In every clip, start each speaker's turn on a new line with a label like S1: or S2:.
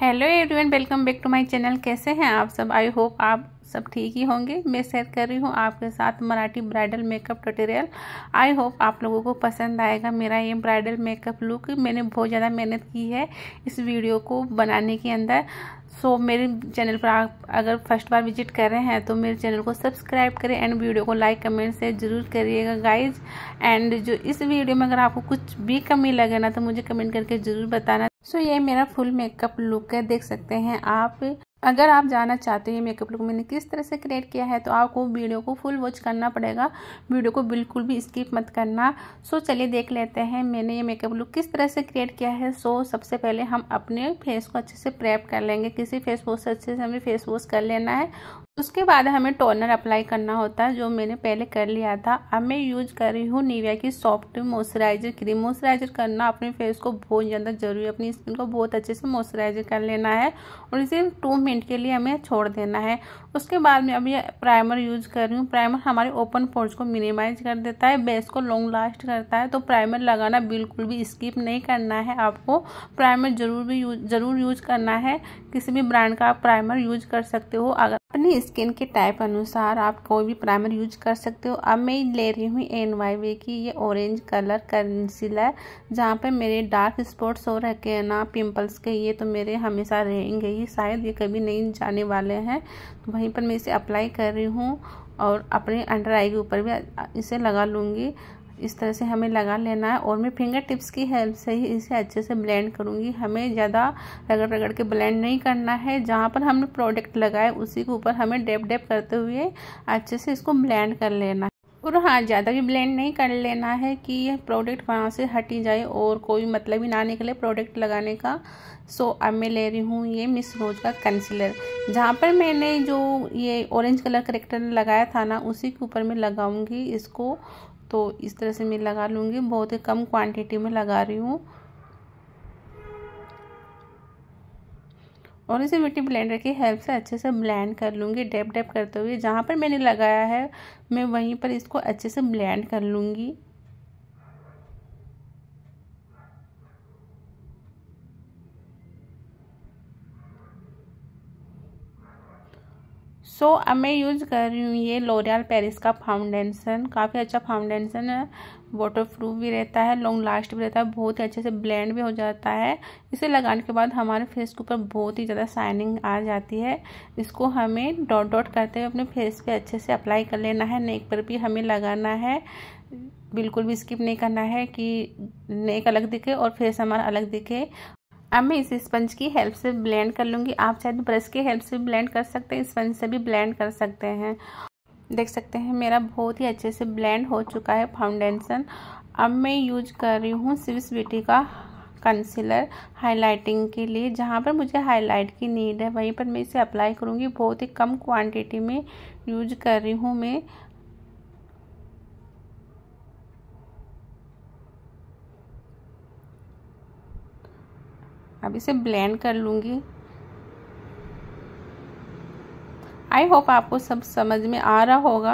S1: hello everyone welcome back to my channel कैसे हैं आप सब आई होप आप सब ठीक ही होंगे मैं शेयर कर रही हूँ आपके साथ Marathi bridal makeup tutorial I hope आप लोगों को पसंद आएगा मेरा ये ब्राइडल मेकअप लुक मैंने बहुत ज़्यादा मेहनत की है इस वीडियो को बनाने के अंदर सो so, मेरे चैनल पर आप अगर फर्स्ट बार विजिट कर रहे हैं तो मेरे चैनल को सब्सक्राइब करें एंड वीडियो को लाइक कमेंट से ज़रूर करिएगा गाइज एंड जो इस वीडियो में अगर आपको कुछ भी कमी लगे ना तो मुझे कमेंट करके ज़रूर बताना सो ये मेरा फुल मेकअप लुक है देख सकते हैं आप अगर आप जानना चाहते हैं मेकअप लुक मैंने किस तरह से क्रिएट किया है तो आपको वीडियो को फुल वॉच करना पड़ेगा वीडियो को बिल्कुल भी स्किप मत करना सो चलिए देख लेते हैं मैंने ये मेकअप लुक किस तरह से क्रिएट किया है सो सबसे पहले हम अपने फेस को अच्छे से प्रेप कर लेंगे किसी फेस वॉश से अच्छे से हमें फेस वॉश कर लेना है उसके बाद हमें टोनर अप्लाई करना होता है जो मैंने पहले कर लिया था अब मैं यूज कर रही हूँ निविया की सॉफ्ट मॉइस्चराइजर क्रीम मॉइस्चराइजर करना अपने फेस को बहुत ज़्यादा जरूरी है अपनी स्किन को बहुत अच्छे से मॉइस्चराइजर कर लेना है और इसे टू मिनट के लिए हमें छोड़ देना है उसके बाद मैं अभी प्राइमर यूज कर रही हूँ प्राइमर हमारे ओपन पोर्स को मिनिमाइज कर देता है बेस को लॉन्ग लास्ट करता है तो प्राइमर लगाना बिल्कुल भी स्किप नहीं करना है आपको प्राइमर जरूर भी यूज ज़रूर यूज करना है किसी भी ब्रांड का आप प्राइमर यूज कर सकते हो अगर अपनी स्किन के टाइप अनुसार आप कोई भी प्राइमर यूज कर सकते हो अब मैं ले रही हूँ एन वाई वे की ये ऑरेंज कलर कंसीलर जहाँ पे मेरे डार्क स्पॉट्स हो रखे हैं ना पिंपल्स के ये तो मेरे हमेशा रहेंगे ही शायद ये कभी नहीं जाने वाले हैं तो वहीं पर मैं इसे अप्लाई कर रही हूँ और अपने अंडर आई के ऊपर भी इसे लगा लूँगी इस तरह से हमें लगा लेना है और मैं फिंगर टिप्स की हेल्प से ही इसे अच्छे से ब्लेंड करूँगी हमें ज़्यादा रगड़ रगड़ के ब्लेंड नहीं करना है जहाँ पर हमने प्रोडक्ट लगाए उसी के ऊपर हमें डेप डेप करते हुए अच्छे से इसको ब्लेंड कर लेना है और हाँ ज़्यादा भी ब्लेंड नहीं कर लेना है कि यह प्रोडक्ट वहाँ से हट ही जाए और कोई मतलब ही ना निकले प्रोडक्ट लगाने का सो अब मैं ले रही हूँ ये मिस रोज का कंसीलर जहाँ पर मैंने जो ये ऑरेंज कलर करेक्टर लगाया था ना उसी के ऊपर मैं लगाऊंगी इसको तो इस तरह से मैं लगा लूँगी बहुत ही कम क्वांटिटी में लगा रही हूँ और इसे मिट्टी ब्लेंडर की हेल्प से अच्छे से ब्लेंड कर लूँगी डेप डेप करते हुए जहाँ पर मैंने लगाया है मैं वहीं पर इसको अच्छे से ब्लेंड कर लूँगी सो so, अब मैं यूज़ कर रही हूँ ये लोरियल पेरिस का फाउंडेशन काफ़ी अच्छा फाउंडेशन है वाटर प्रूफ भी रहता है लॉन्ग लास्ट भी रहता है बहुत ही अच्छे से ब्लेंड भी हो जाता है इसे लगाने के बाद हमारे फेस के ऊपर बहुत ही ज़्यादा शाइनिंग आ जाती है इसको हमें डॉट डॉट करते हुए अपने फेस पे अच्छे से अप्लाई कर लेना है नेक पर भी हमें लगाना है बिल्कुल भी स्किप नहीं करना है कि नेक अलग दिखे और फेस हमारा अलग दिखे अब मैं इसे स्पंज की हेल्प से ब्लेंड कर लूँगी आप चाहे तो ब्रश की हेल्प से भी ब्लेंड कर सकते हैं स्पंज से भी ब्लेंड कर सकते हैं देख सकते हैं मेरा बहुत ही अच्छे से ब्लेंड हो चुका है फाउंडेशन अब मैं यूज कर रही हूँ स्विस ब्यूटी का कंसीलर हाइलाइटिंग के लिए जहाँ पर मुझे हाईलाइट की नीड है वहीं पर मैं इसे अप्लाई करूँगी बहुत ही कम क्वांटिटी में यूज कर रही हूँ मैं अब इसे ब्लेंड कर लूँगी आई होप आपको सब समझ में आ रहा होगा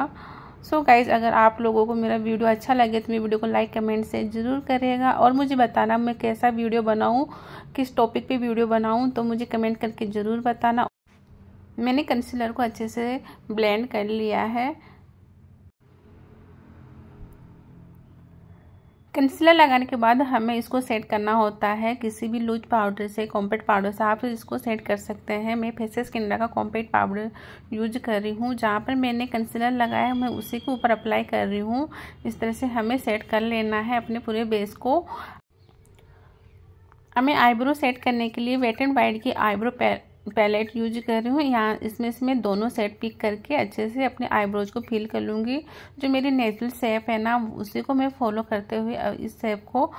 S1: सो so गाइज़ अगर आप लोगों को मेरा वीडियो अच्छा लगे तो मेरी वीडियो को लाइक कमेंट से ज़रूर करिएगा और मुझे बताना मैं कैसा वीडियो बनाऊँ किस टॉपिक पे वीडियो बनाऊँ तो मुझे कमेंट करके ज़रूर बताना मैंने कंसीलर को अच्छे से ब्लेंड कर लिया है कंसीलर लगाने के बाद हमें इसको सेट करना होता है किसी भी लूज पाउडर से कॉम्पैक्ट पाउडर से आप इसको सेट कर सकते हैं मैं फेसेस अंदर का कॉम्पैक्ट पाउडर यूज कर रही हूँ जहाँ पर मैंने कंसीलर लगाया है मैं उसी के ऊपर अप्लाई कर रही हूँ इस तरह से हमें सेट कर लेना है अपने पूरे बेस को हमें आईब्रो सेट करने के लिए वेट एंड वाइट की आईब्रो पैर पैलेट यूज कर रही हूँ यहाँ इसमें से मैं दोनों सेट पिक करके अच्छे से अपने आईब्रोज को फिल कर लूँगी जो मेरी नेचुरल सेप है ना उसी को मैं फॉलो करते हुए इस सेप को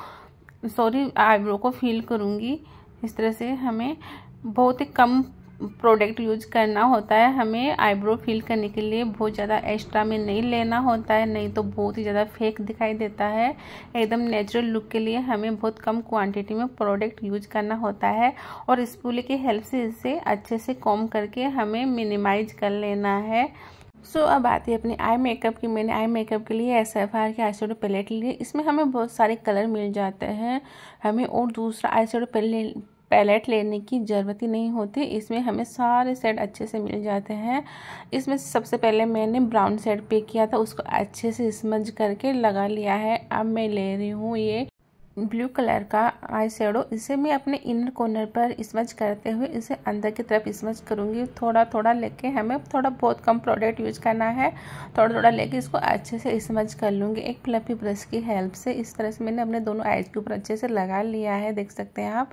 S1: सॉरी आईब्रो को फिल करूँगी इस तरह से हमें बहुत ही कम प्रोडक्ट यूज करना होता है हमें आईब्रो फिल करने के लिए बहुत ज़्यादा एक्स्ट्रा में नहीं लेना होता है नहीं तो बहुत ही ज़्यादा फेक दिखाई देता है एकदम नेचुरल लुक के लिए हमें बहुत कम क्वांटिटी में प्रोडक्ट यूज करना होता है और स्पूले की हेल्प से इसे अच्छे से कॉम करके हमें मिनिमाइज कर लेना है सो so, अब आती है अपने आई मेकअप की मैंने आई मेकअप के लिए एस एफ आर के आई शेडो पैलेट लिए इसमें हमें बहुत सारे कलर मिल जाते हैं हमें और दूसरा आई शेडो पैलेट लेने की ज़रूरत ही नहीं होती इसमें हमें सारे सेट अच्छे से मिल जाते हैं इसमें सबसे पहले मैंने ब्राउन सेट पे किया था उसको अच्छे से स्मज करके लगा लिया है अब मैं ले रही हूँ ये ब्लू कलर का आई शेडो इसे मैं अपने इनर कॉर्नर पर स्मच करते हुए इसे अंदर की तरफ स्मच करूँगी थोड़ा थोड़ा लेके हमें थोड़ा बहुत कम प्रोडक्ट यूज करना है थोड़ा थोड़ा लेके इसको अच्छे से स्मच कर लूँगी एक फ्लफी ब्रश की हेल्प से इस तरह से मैंने अपने दोनों आइज के ऊपर अच्छे से लगा लिया है देख सकते हैं आप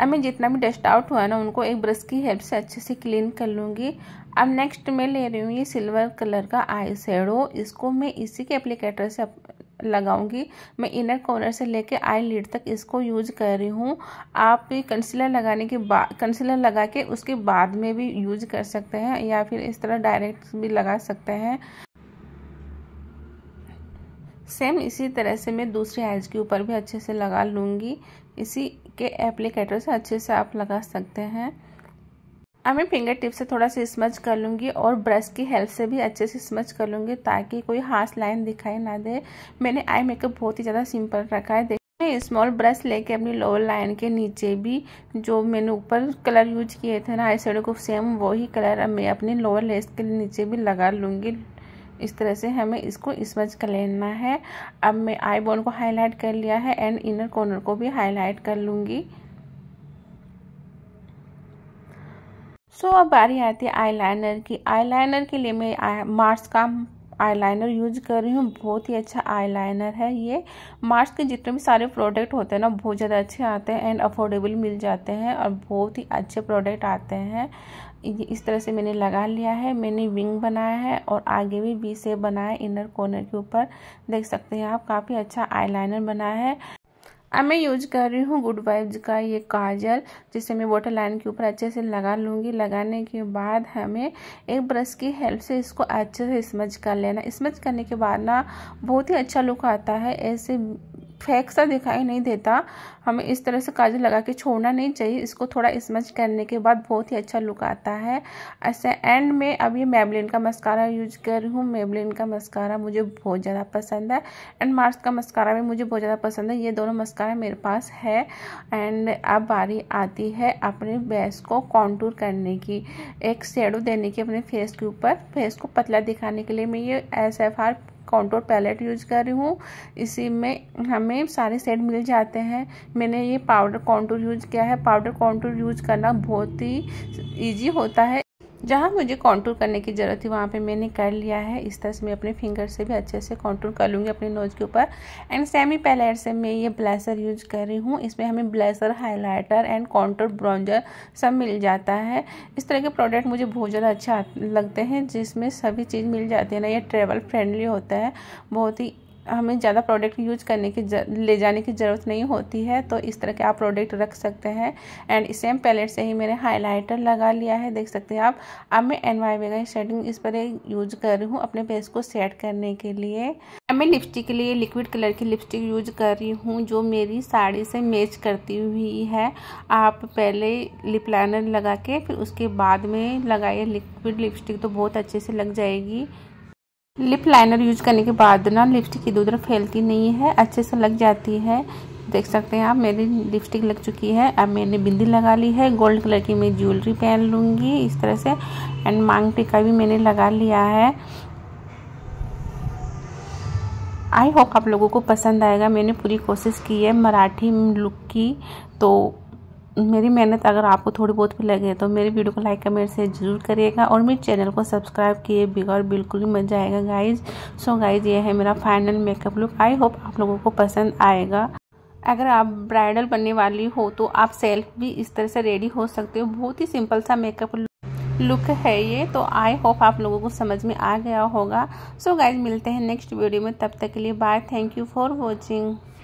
S1: अब मैं जितना भी डस्ट आउट हुआ ना उनको एक ब्रश की हेल्प से अच्छे से क्लीन कर लूँगी अब नेक्स्ट मैं ले रही हूँ ये सिल्वर कलर का आई शेडो इसको मैं इसी के एप्लीकेटर से लगाऊंगी मैं इनर कॉर्नर से लेके आई लीड तक इसको यूज कर रही हूँ आप कंसीलर लगाने के बाद कंसीलर लगा के उसके बाद में भी यूज कर सकते हैं या फिर इस तरह डायरेक्ट भी लगा सकते हैं सेम इसी तरह से मैं दूसरी आइज़ के ऊपर भी अच्छे से लगा लूँगी इसी के एप्लीकेटर से अच्छे से आप लगा सकते हैं अब मैं फिंगर टिप से थोड़ा सा स्मच कर लूँगी और ब्रश की हेल्प से भी अच्छे से स्मच कर लूँगी ताकि कोई हाथ लाइन दिखाई ना दे मैंने आई मेकअप बहुत ही ज़्यादा सिंपल रखा है मैं स्मॉल ब्रश लेके अपनी लोअर लाइन के नीचे भी जो मैंने ऊपर कलर यूज किए थे ना आई शेडो को सेम वही कलर मैं अपनी लोअर लेस के नीचे भी लगा लूँगी इस तरह से हमें इसको स्मच कर लेना है अब मैं आई बोन को हाईलाइट कर लिया है एंड इनर कॉर्नर को भी हाईलाइट कर लूँगी सो so, अब बारी आती है आईलाइनर की आईलाइनर के लिए मैं मार्स का आईलाइनर यूज कर रही हूँ बहुत ही अच्छा आईलाइनर है ये मार्च के जितने भी सारे प्रोडक्ट होते हैं ना बहुत ज़्यादा अच्छे आते हैं एंड अफोर्डेबल मिल जाते हैं और बहुत ही अच्छे प्रोडक्ट आते हैं इस तरह से मैंने लगा लिया है मैंने विंग बनाया है और आगे भी बी से बनाया इनर कॉर्नर के ऊपर देख सकते हैं आप काफ़ी अच्छा आई बनाया है अब मैं यूज कर रही हूँ गुड वाइब्स का ये काजल जिसे मैं वाटर लाइन के ऊपर अच्छे से लगा लूँगी लगाने के बाद हमें एक ब्रश की हेल्प से इसको अच्छे से स्मच कर लेना स्मच करने के बाद ना बहुत ही अच्छा लुक आता है ऐसे फेंक सा दिखाई नहीं देता हमें इस तरह से काजल लगा के छोड़ना नहीं चाहिए इसको थोड़ा स्मच करने के बाद बहुत ही अच्छा लुक आता है ऐसे एंड में अब ये मेबलिन का मस्कारा यूज कर रही हूँ मेबलिन का मस्कारा मुझे बहुत ज़्यादा पसंद है एंड मार्स का मस्कारा भी मुझे बहुत ज़्यादा पसंद है ये दोनों मस्कारा मेरे पास है एंड अब बारी आती है अपने बेस को कॉन्टूर करने की एक शेडो देने की अपने फेस के ऊपर फेस को पतला दिखाने के लिए मैं ये S F R contour palette use कर रही हूँ इसी में हमें सारे सेट मिल जाते हैं मैंने ये पाउडर कॉन्टोर यूज किया है पाउडर कॉन्टोर यूज करना बहुत ही ईजी होता है जहाँ मुझे कॉन्टूर करने की ज़रूरत थी वहाँ पे मैंने कर लिया है इस तरह से मैं अपने फिंगर से भी अच्छे से कॉन्टूर कर लूँगी अपने नोज के ऊपर एंड सेमी पैलेट से मैं ये ब्लेसर यूज कर रही हूँ इसमें हमें blusher highlighter and contour bronzer सब मिल जाता है इस तरह के प्रोडक्ट मुझे बहुत ज़्यादा अच्छा लगते हैं जिसमें सभी चीज़ मिल जाती है ना ये ट्रेवल फ्रेंडली होता है बहुत ही हमें ज़्यादा प्रोडक्ट यूज करने की ले जाने की ज़रूरत नहीं होती है तो इस तरह के आप प्रोडक्ट रख सकते हैं एंड सेम पैलेट से ही मैंने हाइलाइटर लगा लिया है देख सकते हैं आप अब मैं एन वाई वेगा शेडिंग इस पर यूज कर रही हूँ अपने फेस को सेट करने के लिए अब मैं लिपस्टिक के लिए लिक्विड कलर की लिपस्टिक यूज कर रही हूँ जो मेरी साड़ी से मैच करती हुई है आप पहले लिप लाइनर लगा के फिर उसके बाद में लगाइए लिक्विड लिपस्टिक तो बहुत अच्छे से लग जाएगी लिप लाइनर यूज करने के बाद ना लिपस्टिक की दूधर फैलती नहीं है अच्छे से लग जाती है देख सकते हैं आप मेरी लिपस्टिक लग चुकी है अब मैंने बिंदी लगा ली है गोल्ड कलर की मैं ज्वेलरी पहन लूँगी इस तरह से एंड मांग टिका भी मैंने लगा लिया है आई होप आप लोगों को पसंद आएगा मैंने पूरी कोशिश की है मराठी लुक की तो मेरी मेहनत अगर आपको थोड़ी बहुत भी लगे तो मेरी वीडियो को लाइक कमेंट से जरूर करिएगा और मेरे चैनल को सब्सक्राइब किए बिगड़ बिल्कुल ही मजा आएगा गाइज सो गाइज ये है मेरा final makeup look I hope आप लोगों को पसंद आएगा अगर आप ब्राइडल बनने वाली हो तो आप सेल्फ भी इस तरह से रेडी हो सकते हो बहुत ही सिंपल सा मेकअप लुक है ये तो आई होप आप लोगों को समझ में आ गया होगा सो so गाइज मिलते हैं नेक्स्ट वीडियो में तब तक के लिए bye thank you for watching